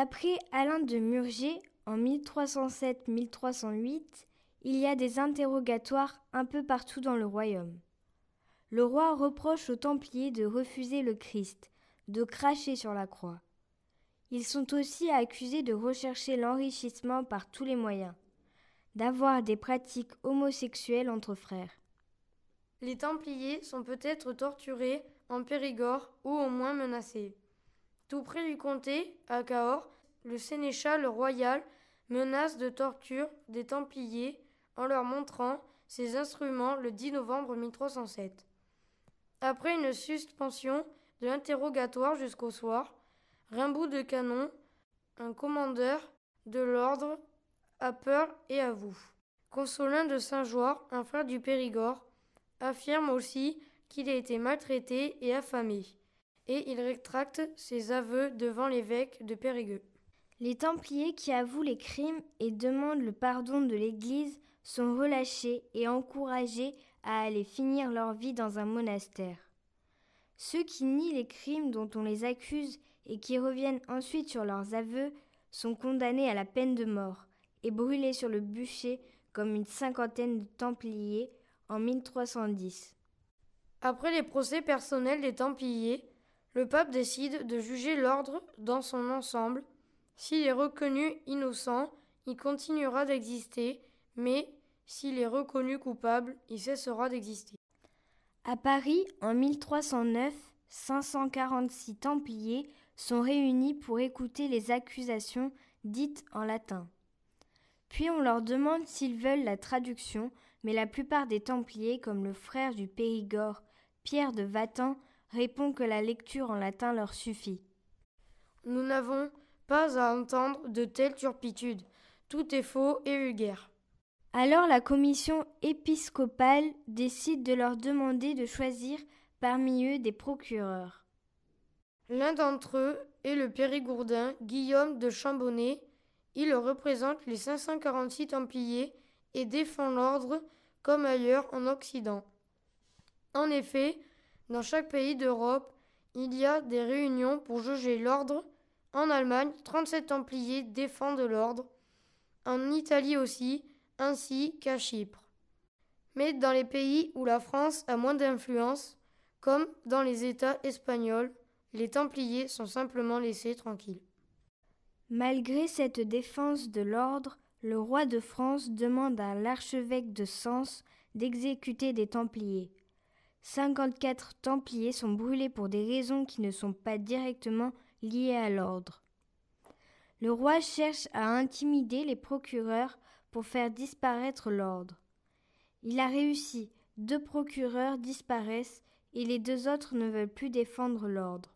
D'après Alain de Murger, en 1307-1308, il y a des interrogatoires un peu partout dans le royaume. Le roi reproche aux Templiers de refuser le Christ, de cracher sur la croix. Ils sont aussi accusés de rechercher l'enrichissement par tous les moyens, d'avoir des pratiques homosexuelles entre frères. Les Templiers sont peut-être torturés en Périgord ou au moins menacés. Tout près du comté, à Cahors, le sénéchal royal menace de torture des Templiers en leur montrant ses instruments le 10 novembre 1307. Après une suspension de l'interrogatoire jusqu'au soir, Rimbaud de Canon, un commandeur de l'ordre, a peur et avoue. Consolin de Saint-Joire, un frère du Périgord, affirme aussi qu'il a été maltraité et affamé, et il rétracte ses aveux devant l'évêque de Périgueux. Les Templiers qui avouent les crimes et demandent le pardon de l'Église sont relâchés et encouragés à aller finir leur vie dans un monastère. Ceux qui nient les crimes dont on les accuse et qui reviennent ensuite sur leurs aveux sont condamnés à la peine de mort et brûlés sur le bûcher comme une cinquantaine de Templiers en 1310. Après les procès personnels des Templiers, le pape décide de juger l'ordre dans son ensemble s'il est reconnu innocent, il continuera d'exister, mais s'il est reconnu coupable, il cessera d'exister. À Paris, en 1309, 546 Templiers sont réunis pour écouter les accusations dites en latin. Puis on leur demande s'ils veulent la traduction, mais la plupart des Templiers, comme le frère du Périgord, Pierre de Vatan, répond que la lecture en latin leur suffit. Nous n'avons pas à entendre de telles turpitudes. Tout est faux et vulgaire. Alors la commission épiscopale décide de leur demander de choisir parmi eux des procureurs. L'un d'entre eux est le périgourdin Guillaume de Chambonnet. Il représente les 546 Templiers et défend l'ordre comme ailleurs en Occident. En effet, dans chaque pays d'Europe, il y a des réunions pour juger l'ordre en Allemagne, 37 Templiers défendent l'ordre, en Italie aussi, ainsi qu'à Chypre. Mais dans les pays où la France a moins d'influence, comme dans les États espagnols, les Templiers sont simplement laissés tranquilles. Malgré cette défense de l'ordre, le roi de France demande à l'archevêque de Sens d'exécuter des Templiers. 54 Templiers sont brûlés pour des raisons qui ne sont pas directement Lié à l'ordre. Le roi cherche à intimider les procureurs pour faire disparaître l'ordre. Il a réussi, deux procureurs disparaissent et les deux autres ne veulent plus défendre l'ordre.